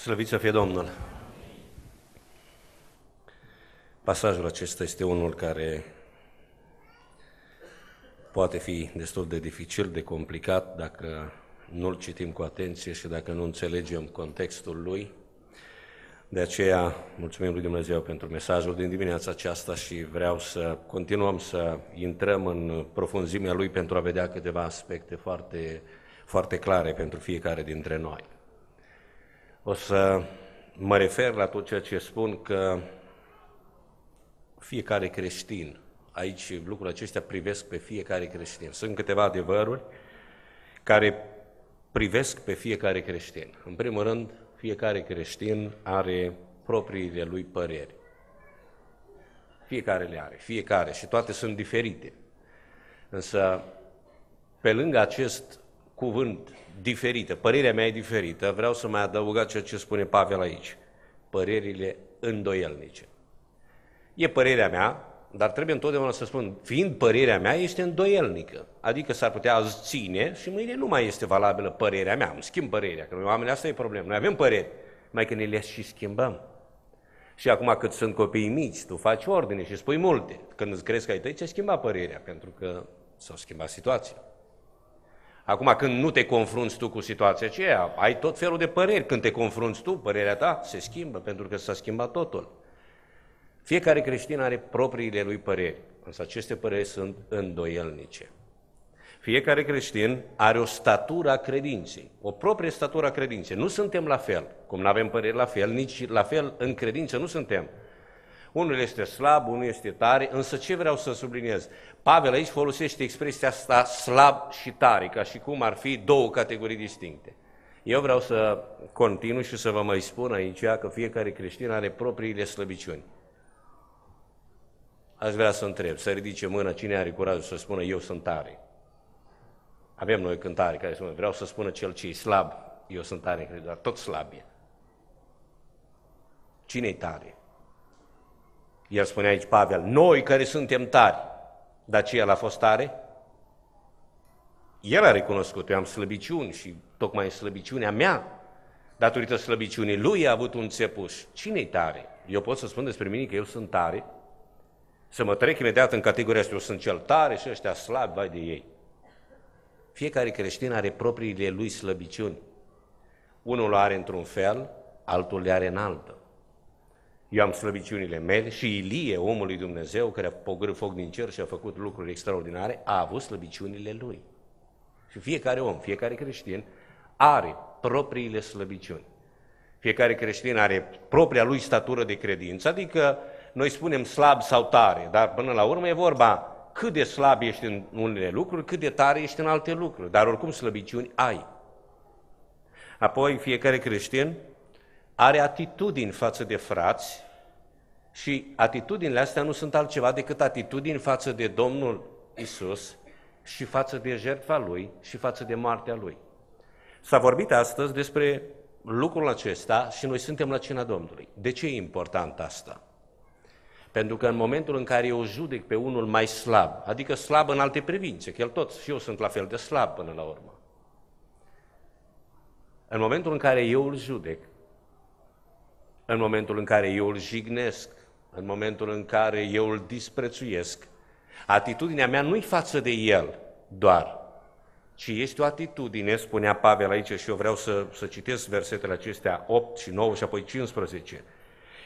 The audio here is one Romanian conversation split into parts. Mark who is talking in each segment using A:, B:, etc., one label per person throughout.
A: Slăvit să fie Domnul! Pasajul acesta este unul care poate fi destul de dificil, de complicat, dacă nu-l citim cu atenție și dacă nu înțelegem contextul lui. De aceea, mulțumim lui Dumnezeu pentru mesajul din dimineața aceasta și vreau să continuăm să intrăm în profunzimea lui pentru a vedea câteva aspecte foarte, foarte clare pentru fiecare dintre noi. O să mă refer la tot ceea ce spun că fiecare creștin, aici lucrurile acestea privesc pe fiecare creștin. Sunt câteva adevăruri care privesc pe fiecare creștin. În primul rând, fiecare creștin are propriile lui păreri. Fiecare le are, fiecare și toate sunt diferite. Însă, pe lângă acest cuvânt diferită, părerea mea e diferită, vreau să mai adăugat ceea ce spune Pavel aici, părerile îndoielnice. E părerea mea, dar trebuie întotdeauna să spun, fiind părerea mea, este îndoielnică. Adică s-ar putea azi ține și mâine nu mai este valabilă părerea mea, îmi schimb părerea, că noi oamenii asta e problemă. noi avem păreri, mai că ne le și schimbăm. Și acum cât sunt copii mici, tu faci ordine și spui multe. Când îți crezi că ai tăi, ți-ai schimbat părerea, pentru că s-au schimbat situația. Acum, când nu te confrunți tu cu situația aceea, ai tot felul de păreri. Când te confrunți tu, părerea ta se schimbă, pentru că s-a schimbat totul. Fiecare creștin are propriile lui păreri, însă aceste păreri sunt îndoielnice. Fiecare creștin are o statură a credinței, o proprie statură a credinței. Nu suntem la fel, cum nu avem păreri la fel, nici la fel în credință nu suntem. Unul este slab, unul este tare, însă ce vreau să subliniez? Pavel aici folosește expresia asta slab și tare, ca și cum ar fi două categorii distincte. Eu vreau să continu și să vă mai spun aici că fiecare creștin are propriile slăbiciuni. Aș vrea să întreb, să ridice mâna cine are curajul să spună eu sunt tare. Avem noi cântare care spune, vreau să spună cel ce e slab, eu sunt tare, dar tot slab e. Cine e tare? El spune aici Pavel, noi care suntem tari, dar ce el a fost tare? El a recunoscut, eu am slăbiciuni și tocmai slăbiciunea mea, datorită slăbiciunii lui a avut un țepuș. Cine-i tare? Eu pot să spun despre mine că eu sunt tare, să mă trec imediat în categoria asta, eu sunt cel tare și ăștia slabi, vai de ei. Fiecare creștin are propriile lui slăbiciuni. Unul le are într-un fel, altul le are în altă. Eu am slăbiciunile mele și Ilie, omul lui Dumnezeu, care a pogorât foc din cer și a făcut lucruri extraordinare, a avut slăbiciunile lui. Și fiecare om, fiecare creștin are propriile slăbiciuni. Fiecare creștin are propria lui statură de credință, adică noi spunem slab sau tare, dar până la urmă e vorba cât de slab ești în unele lucruri, cât de tare ești în alte lucruri, dar oricum slăbiciuni ai. Apoi fiecare creștin are atitudini față de frați și atitudinile astea nu sunt altceva decât atitudini față de Domnul Isus și față de jertfa Lui și față de moartea Lui. S-a vorbit astăzi despre lucrul acesta și noi suntem la cina Domnului. De ce e important asta? Pentru că în momentul în care eu judec pe unul mai slab, adică slab în alte privințe, că el tot și eu sunt la fel de slab până la urmă, în momentul în care eu îl judec, în momentul în care eu îl jignesc, în momentul în care eu îl disprețuiesc. Atitudinea mea nu-i față de el doar, ci este o atitudine, spunea Pavel aici și eu vreau să, să citesc versetele acestea 8 și 9 și apoi 15.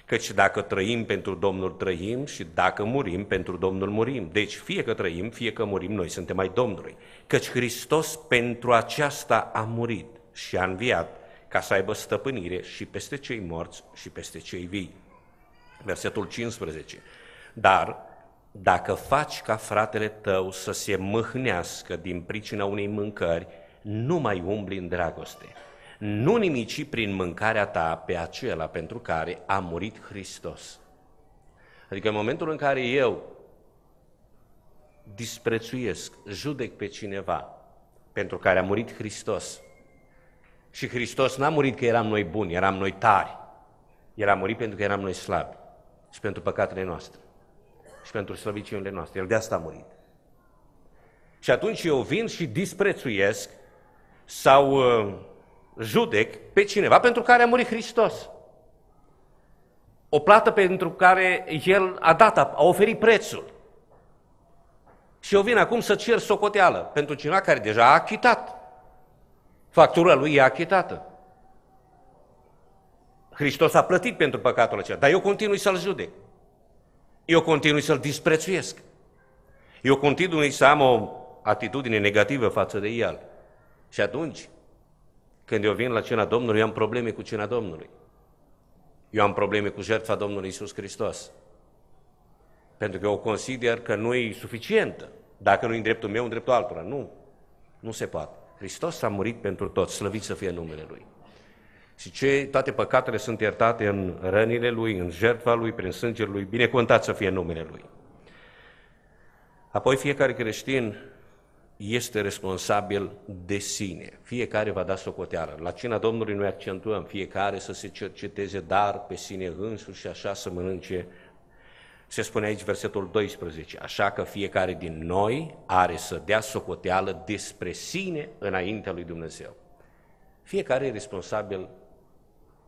A: Căci dacă trăim pentru Domnul trăim și dacă murim pentru Domnul murim. Deci fie că trăim, fie că murim, noi suntem mai Domnului. Căci Hristos pentru aceasta a murit și a înviat ca să aibă stăpânire și peste cei morți și peste cei vii. Versetul 15. Dar dacă faci ca fratele tău să se mâhnească din pricina unei mâncări, nu mai umbli în dragoste. Nu nimici prin mâncarea ta pe acela pentru care a murit Hristos. Adică în momentul în care eu disprețuiesc, judec pe cineva pentru care a murit Hristos, și Hristos n-a murit că eram noi buni, eram noi tari. El a murit pentru că eram noi slabi și pentru păcatele noastre și pentru slăbiciunile noastre. El de asta a murit. Și atunci eu vin și disprețuiesc sau uh, judec pe cineva pentru care a murit Hristos. O plată pentru care El a dat, a oferit prețul. Și eu vin acum să cer socoteală pentru cineva care deja a achitat Factura lui e achitată. Hristos a plătit pentru păcatul acela, dar eu continui să-l judec. Eu continui să-l disprețuiesc. Eu continui să am o atitudine negativă față de el. Și atunci, când eu vin la cina Domnului, eu am probleme cu cina Domnului. Eu am probleme cu jertfa Domnului Isus Hristos. Pentru că eu consider că nu e suficientă. Dacă nu e în dreptul meu, în dreptul altora. Nu. Nu se poate. Hristos a murit pentru toți, slăvit să fie numele Lui. Și ce toate păcatele sunt iertate în rănile Lui, în jertfa Lui, prin sângele Lui, binecuvântat să fie numele Lui. Apoi fiecare creștin este responsabil de sine. Fiecare va da socoteală. La cina Domnului noi accentuăm fiecare să se cerceteze dar pe sine însuși și așa să mănânce se spune aici versetul 12, așa că fiecare din noi are să dea socoteală despre sine înaintea lui Dumnezeu. Fiecare e responsabil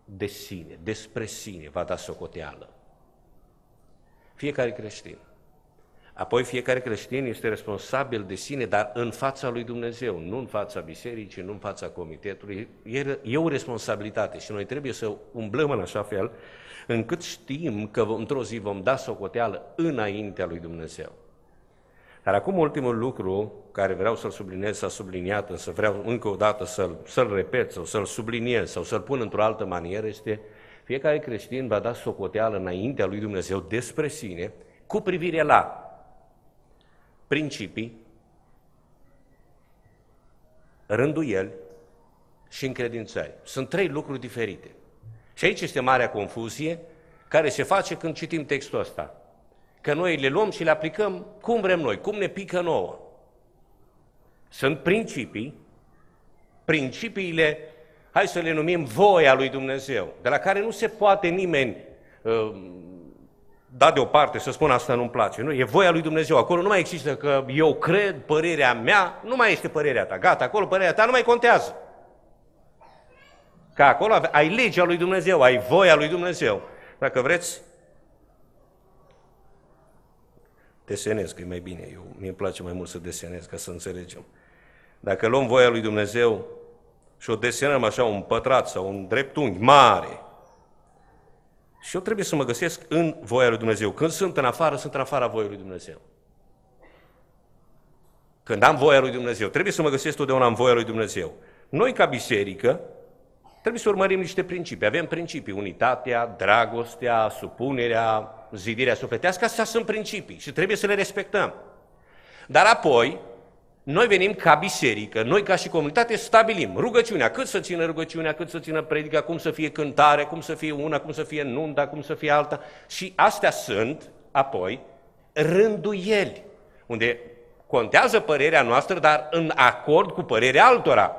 A: de sine, despre sine va da socoteală. Fiecare creștin. Apoi fiecare creștin este responsabil de sine, dar în fața lui Dumnezeu, nu în fața bisericii, nu în fața comitetului. E, e o responsabilitate și noi trebuie să umblăm în așa fel încât știm că într-o zi vom da socoteală înaintea lui Dumnezeu. Dar acum ultimul lucru care vreau să-l subliniez, s-a subliniat, însă vreau încă o dată să-l, să-l repet sau să-l subliniez sau să-l pun într-o altă manieră, este fiecare creștin va da socoteală înaintea lui Dumnezeu despre sine cu privire la principii, rânduieli și încredințări. Sunt trei lucruri diferite. Și aici este marea confuzie care se face când citim textul ăsta. Că noi le luăm și le aplicăm cum vrem noi, cum ne pică nouă. Sunt principii, principiile, hai să le numim voia lui Dumnezeu, de la care nu se poate nimeni uh, dat deoparte, să spun asta nu-mi place. Nu, e voia lui Dumnezeu. Acolo nu mai există că eu cred, părerea mea, nu mai este părerea ta. Gata, acolo părerea ta nu mai contează. Ca acolo ai legea lui Dumnezeu, ai voia lui Dumnezeu. Dacă vreți, desenez, că e mai bine. Eu, mie îmi place mai mult să desenez, ca să înțelegem. Dacă luăm voia lui Dumnezeu și o desenăm așa, un pătrat sau un dreptunghi mare, și eu trebuie să mă găsesc în voia lui Dumnezeu. Când sunt în afară, sunt în afara voiei lui Dumnezeu. Când am voia lui Dumnezeu, trebuie să mă găsesc totdeauna în voia lui Dumnezeu. Noi, ca biserică, trebuie să urmărim niște principii. Avem principii, unitatea, dragostea, supunerea, zidirea sufletească, astea sunt principii și trebuie să le respectăm. Dar apoi, noi venim ca biserică, noi ca și comunitate stabilim rugăciunea, cât să țină rugăciunea, cât să țină predica, cum să fie cântare, cum să fie una, cum să fie nunda, cum să fie alta. Și astea sunt, apoi, rânduieli, unde contează părerea noastră, dar în acord cu părerea altora.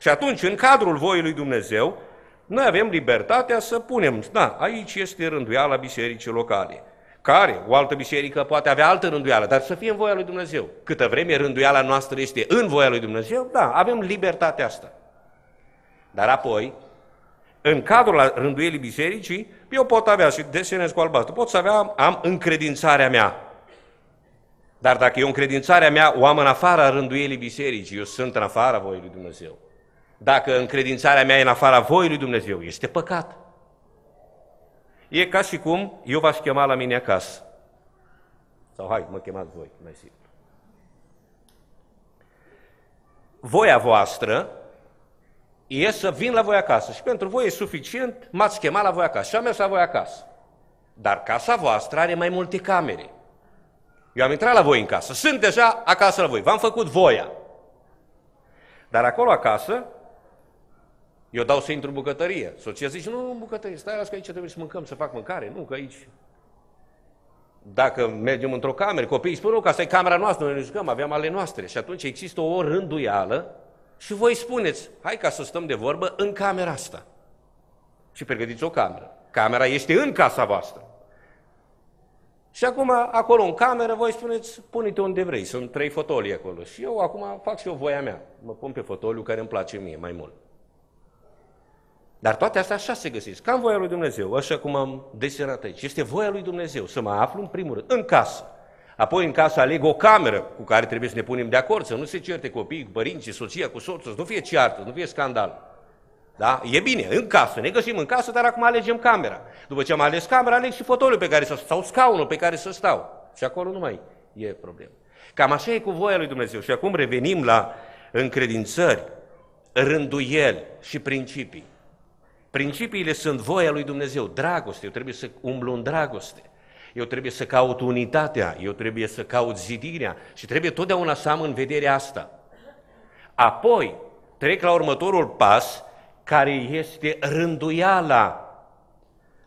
A: Și atunci, în cadrul voii lui Dumnezeu, noi avem libertatea să punem, da, aici este rânduiala bisericii locale care o altă biserică poate avea altă rânduială, dar să fie în voia lui Dumnezeu. Câtă vreme rânduiala noastră este în voia lui Dumnezeu, da, avem libertatea asta. Dar apoi, în cadrul rânduielii bisericii, eu pot avea și desenez cu albastru, pot să avea, am încredințarea mea. Dar dacă eu încredințarea mea, o am în afara rânduielii bisericii, eu sunt în afara voii lui Dumnezeu. Dacă încredințarea mea e în afara voii lui Dumnezeu, este păcat. E ca și cum eu v-aș chema la mine acasă. Sau hai, mă chemați voi, mai simplu. Voia voastră e să vin la voi acasă. Și pentru voi e suficient, m-ați chemat la voi acasă. Și am mers la voi acasă. Dar casa voastră are mai multe camere. Eu am intrat la voi în casă. Sunt deja acasă la voi. V-am făcut voia. Dar acolo acasă eu dau să intru în bucătărie. Soția zice, nu, nu, în bucătărie, stai, las că aici trebuie să mâncăm, să fac mâncare. Nu, că aici... Dacă mergem într-o cameră, copiii spun, nu, că asta e camera noastră, noi ne jucăm, aveam ale noastre. Și atunci există o rânduială și voi spuneți, hai ca să stăm de vorbă în camera asta. Și pregătiți o cameră. Camera este în casa voastră. Și acum, acolo în cameră, voi spuneți, pune-te unde vrei, sunt trei fotolii acolo. Și eu acum fac și eu voia mea. Mă pun pe fotoliu care îmi place mie mai mult. Dar toate astea așa se găsesc, ca în voia lui Dumnezeu, așa cum am desenat aici. Este voia lui Dumnezeu să mă aflu în primul rând în casă. Apoi în casă aleg o cameră cu care trebuie să ne punem de acord, să nu se certe copiii cu părinții, soția cu soțul, să nu fie ceartă, să nu fie scandal. Da? E bine, în casă, ne găsim în casă, dar acum alegem camera. După ce am ales camera, aleg și fotoliul pe care să stau, scaunul pe care să stau. Și acolo nu mai e problemă. Cam așa e cu voia lui Dumnezeu. Și acum revenim la încredințări, rânduieli și principii. Principiile sunt voia lui Dumnezeu, dragoste, eu trebuie să umblu în dragoste. Eu trebuie să caut unitatea, eu trebuie să caut zidirea și trebuie totdeauna să am în vedere asta. Apoi trec la următorul pas, care este rânduiala.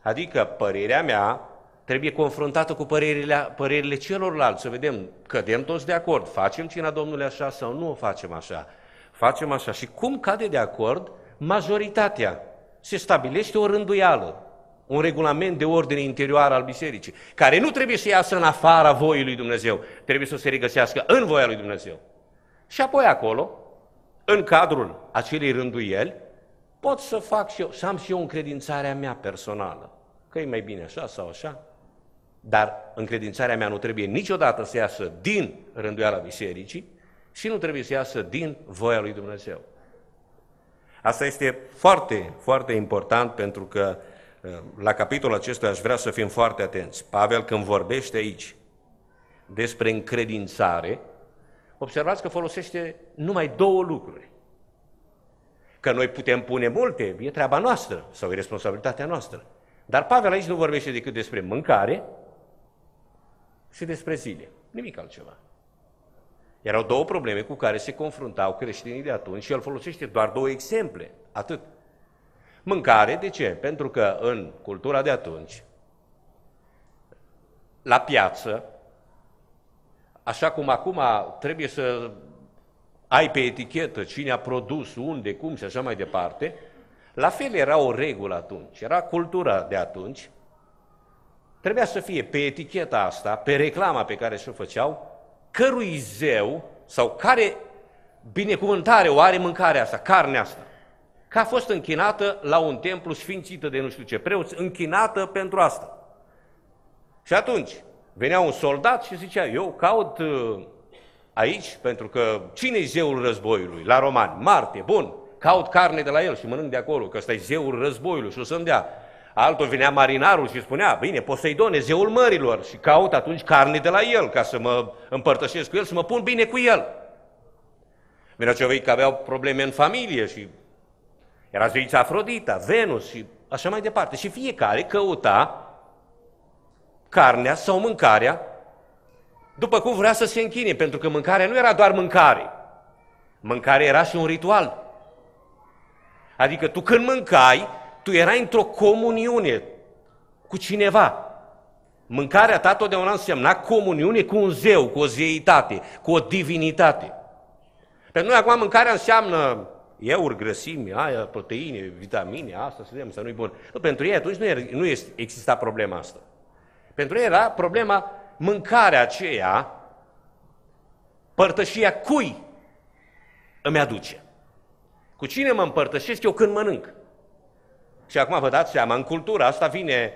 A: Adică părerea mea trebuie confruntată cu părerile, părerile celorlalți, să vedem, cădem toți de acord, facem cina Domnului așa sau nu o facem așa. Facem așa și cum cade de acord majoritatea se stabilește o rânduială, un regulament de ordine interioară al bisericii, care nu trebuie să iasă în afara voii lui Dumnezeu, trebuie să se regăsească în voia lui Dumnezeu. Și apoi acolo, în cadrul acelei rânduieli, pot să fac și eu, să am și eu încredințarea mea personală, că e mai bine așa sau așa, dar încredințarea mea nu trebuie niciodată să iasă din rânduiala bisericii și nu trebuie să iasă din voia lui Dumnezeu. Asta este foarte, foarte important pentru că uh, la capitolul acesta aș vrea să fim foarte atenți. Pavel când vorbește aici despre încredințare, observați că folosește numai două lucruri. Că noi putem pune multe, e treaba noastră sau e responsabilitatea noastră. Dar Pavel aici nu vorbește decât despre mâncare și despre zile, nimic altceva. Erau două probleme cu care se confruntau creștinii de atunci și el folosește doar două exemple, atât. Mâncare, de ce? Pentru că în cultura de atunci, la piață, așa cum acum trebuie să ai pe etichetă cine a produs, unde, cum și așa mai departe, la fel era o regulă atunci, era cultura de atunci, trebuia să fie pe eticheta asta, pe reclama pe care și-o făceau, cărui zeu sau care binecuvântare o are mâncarea asta, carnea asta. Că a fost închinată la un templu sfințită de nu știu ce preoți, închinată pentru asta. Și atunci venea un soldat și zicea, eu caut uh, aici, pentru că cine e zeul războiului la romani? Marte, bun, caut carne de la el și mănânc de acolo, că ăsta e zeul războiului și o să-mi dea. Altul vinea marinarul și spunea, bine, Poseidone, zeul mărilor, și caut atunci carne de la el ca să mă împărtășesc cu el, să mă pun bine cu el. Venea cei că aveau probleme în familie și era zeița Afrodita, Venus și așa mai departe. Și fiecare căuta carnea sau mâncarea după cum vrea să se închine, pentru că mâncarea nu era doar mâncare. Mâncarea era și un ritual. Adică tu când mâncai, tu erai într-o comuniune cu cineva. Mâncarea ta totdeauna însemna comuniune cu un zeu, cu o zeitate, cu o divinitate. Pentru noi acum mâncarea înseamnă euri, grăsimi, aia, proteine, vitamine, asta, să vedem, să nu-i bun. Nu, pentru ei atunci nu, era, nu exista problema asta. Pentru ei era problema mâncarea aceea, părtășia cui îmi aduce. Cu cine mă împărtășesc eu când mănânc? Și acum vă dați seama, în cultura asta vine,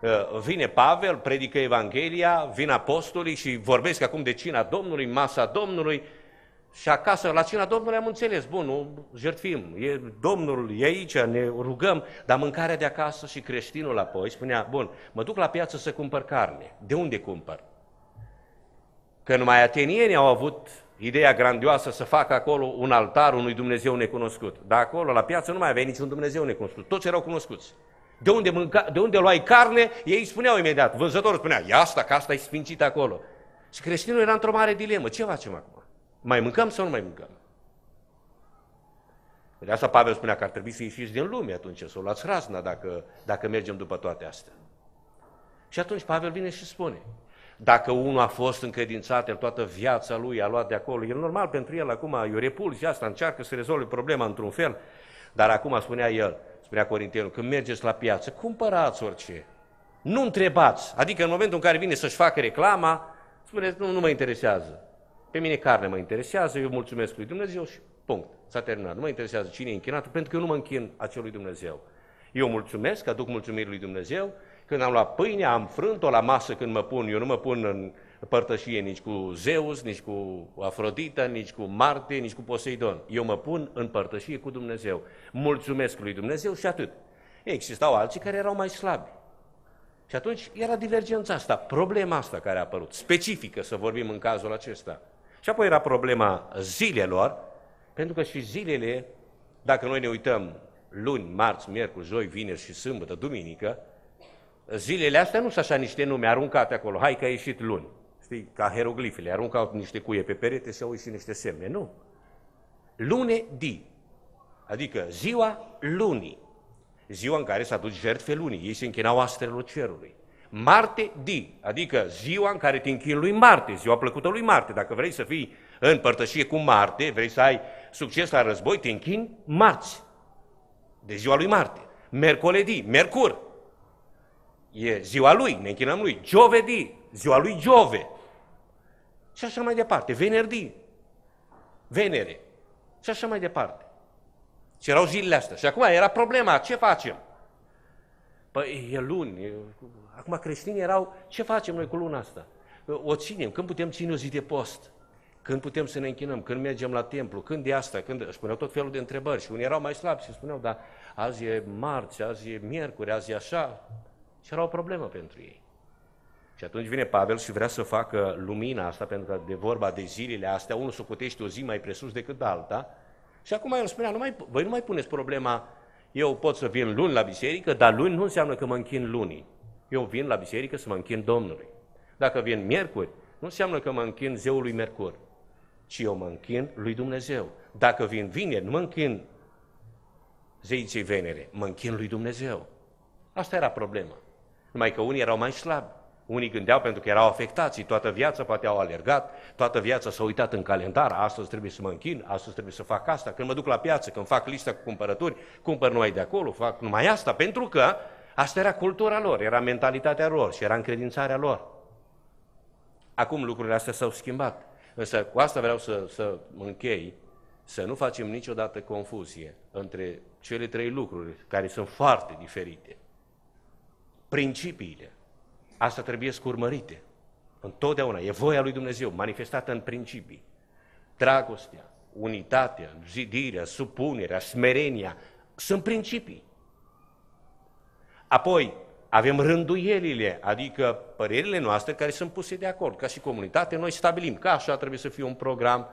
A: uh, vine Pavel, predică Evanghelia, vin apostolii și vorbesc acum de cina Domnului, masa Domnului, și acasă, la cina Domnului am înțeles, bun, nu jertfim, e Domnul, e aici, ne rugăm, dar mâncarea de acasă și creștinul apoi spunea, bun, mă duc la piață să cumpăr carne. De unde cumpăr? Că numai atenienii au avut ideea grandioasă să facă acolo un altar unui Dumnezeu necunoscut. Dar acolo, la piață, nu mai avea niciun Dumnezeu necunoscut. Toți erau cunoscuți. De unde, mânca, de unde luai carne, ei spuneau imediat. Vânzătorul spunea, ia asta, că asta e sfințit acolo. Și creștinul era într-o mare dilemă. Ce facem acum? Mai mâncăm sau nu mai mâncăm? De asta Pavel spunea că ar trebui să ieșiți din lume atunci, să o luați razna dacă, dacă mergem după toate astea. Și atunci Pavel vine și spune, dacă unul a fost încredințat, el toată viața lui a luat de acolo, E normal pentru el acum, eu repulzi asta, încearcă să rezolve problema într-un fel, dar acum spunea el, spunea Corintenul, când mergeți la piață, cumpărați orice, nu întrebați, adică în momentul în care vine să-și facă reclama, spuneți, nu, nu mă interesează, pe mine carne mă interesează, eu mulțumesc lui Dumnezeu și punct, s-a terminat, nu mă interesează cine e închinat, pentru că eu nu mă închin acelui Dumnezeu. Eu mulțumesc, aduc mulțumiri lui Dumnezeu, când am luat pâinea, am frânt-o la masă când mă pun, eu nu mă pun în părtășie nici cu Zeus, nici cu Afrodita, nici cu Marte, nici cu Poseidon. Eu mă pun în părtășie cu Dumnezeu. Mulțumesc lui Dumnezeu și atât. Existau alții care erau mai slabi. Și atunci era divergența asta, problema asta care a apărut, specifică să vorbim în cazul acesta. Și apoi era problema zilelor, pentru că și zilele, dacă noi ne uităm luni, marți, miercuri, joi, vineri și sâmbătă, duminică, zilele astea nu sunt așa niște nume aruncate acolo, hai că a ieșit luni. Știi, ca hieroglifele, aruncau niște cuie pe perete și au ieșit niște semne. Nu. Lune di, adică ziua lunii, ziua în care s-a dus jertfe lunii, ei se închinau astrelor cerului. Marte di, adică ziua în care te închin lui Marte, ziua plăcută lui Marte. Dacă vrei să fii în părtășie cu Marte, vrei să ai succes la război, te închin marți, de ziua lui Marte. Mercoledi, Mercur, E ziua lui, ne închinăm lui. Giovedi, ziua lui Giove. Și așa mai departe. Venerdi, venere. Și așa mai departe. Și erau zilele astea. Și acum era problema, ce facem? Păi e luni. Acum creștinii erau, ce facem noi cu luna asta? O ținem, când putem ține o zi de post? Când putem să ne închinăm? Când mergem la templu? Când e asta? Când... Își puneau tot felul de întrebări și unii erau mai slabi și spuneau, dar azi e marți, azi e miercuri, azi e așa. Și era o problemă pentru ei. Și atunci vine Pavel și vrea să facă lumina asta, pentru că de vorba de zilele astea, unul socotește o zi mai presus decât alta. Și acum el spunea, nu mai, voi nu mai puneți problema, eu pot să vin luni la biserică, dar luni nu înseamnă că mă închin lunii. Eu vin la biserică să mă închin Domnului. Dacă vin miercuri, nu înseamnă că mă închin zeului Mercur, ci eu mă închin lui Dumnezeu. Dacă vin vineri, nu mă închin zeiței Venere, mă închin lui Dumnezeu. Asta era problema numai că unii erau mai slabi. Unii gândeau pentru că erau afectați, toată viața poate au alergat, toată viața s-au uitat în calendar, astăzi trebuie să mă închin, astăzi trebuie să fac asta, când mă duc la piață, când fac lista cu cumpărături, cumpăr numai de acolo, fac numai asta, pentru că asta era cultura lor, era mentalitatea lor și era încredințarea lor. Acum lucrurile astea s-au schimbat. Însă cu asta vreau să, să închei, să nu facem niciodată confuzie între cele trei lucruri care sunt foarte diferite principiile. Asta trebuie scurmărite. Întotdeauna e voia lui Dumnezeu manifestată în principii. Dragostea, unitatea, zidirea, supunerea, smerenia sunt principii. Apoi, avem rânduielile, adică părerile noastre care sunt puse de acord. Ca și comunitate, noi stabilim că așa trebuie să fie un program,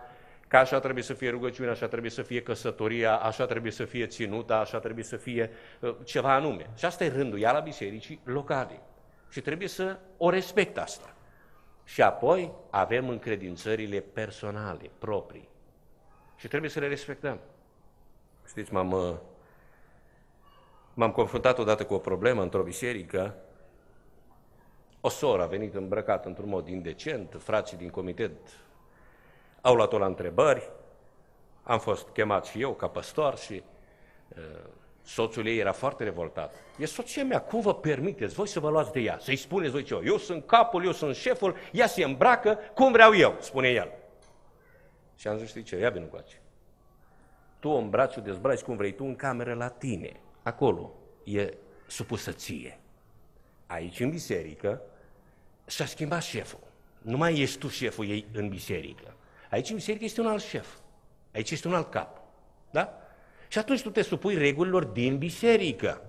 A: Că așa trebuie să fie rugăciunea, așa trebuie să fie căsătoria, așa trebuie să fie ținuta, așa trebuie să fie uh, ceva anume. Și asta e rândul ea la bisericii locale. Și trebuie să o respect asta. Și apoi avem încredințările personale, proprii. Și trebuie să le respectăm. Știți, m-am, uh, m-am confruntat odată cu o problemă într-o biserică. O soră a venit îmbrăcată într-un mod indecent, frații din comitet au luat-o la întrebări, am fost chemat și eu ca păstor și uh, soțul ei era foarte revoltat. E soția mea, cum vă permiteți voi să vă luați de ea? Să-i spuneți voi ce eu, eu sunt capul, eu sunt șeful, ea se îmbracă, cum vreau eu, spune el. Și am zis, știi ce, ia aici. Tu îmbraci, o dezbraci cum vrei tu în cameră la tine. Acolo e supusă ție. Aici, în biserică, s-a schimbat șeful. Nu mai ești tu șeful ei în biserică. Aici în biserică este un alt șef, aici este un alt cap. Da? Și atunci tu te supui regulilor din biserică.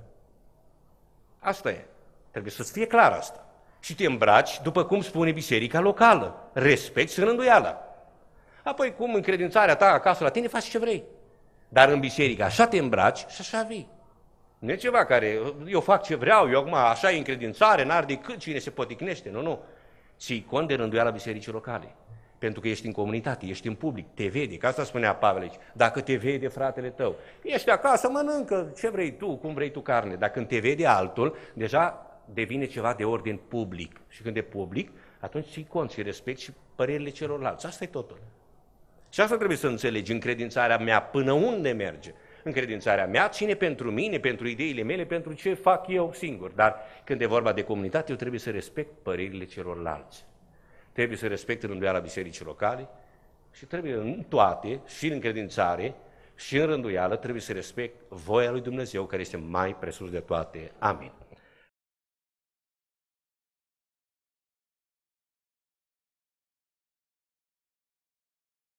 A: Asta e. Trebuie să-ți fie clar asta. Și te îmbraci după cum spune biserica locală. Respect rânduiala. Apoi cum în credințarea ta acasă la tine faci ce vrei. Dar în biserică așa te îmbraci și așa vii. Nu e ceva care, eu fac ce vreau, eu acum așa e credințare, n-ar decât cine se poticnește, nu, nu. Ții cont de rânduiala bisericii locale. Pentru că ești în comunitate, ești în public, te vede, Ca asta spunea Pavel aici, dacă te vede fratele tău. Ești acasă, mănâncă ce vrei tu, cum vrei tu carne. Dacă când te vede altul, deja devine ceva de ordin public. Și când e public, atunci ții cont și respect și părerile celorlalți. Asta e totul. Și asta trebuie să înțelegi, încredințarea mea până unde merge. Încredințarea mea ține pentru mine, pentru ideile mele, pentru ce fac eu singur. Dar când e vorba de comunitate, eu trebuie să respect părerile celorlalți trebuie să respecte rânduiala bisericii locale și trebuie în toate, și în credințare, și în rânduială, trebuie să respect voia lui Dumnezeu, care este mai presus de toate. Amin.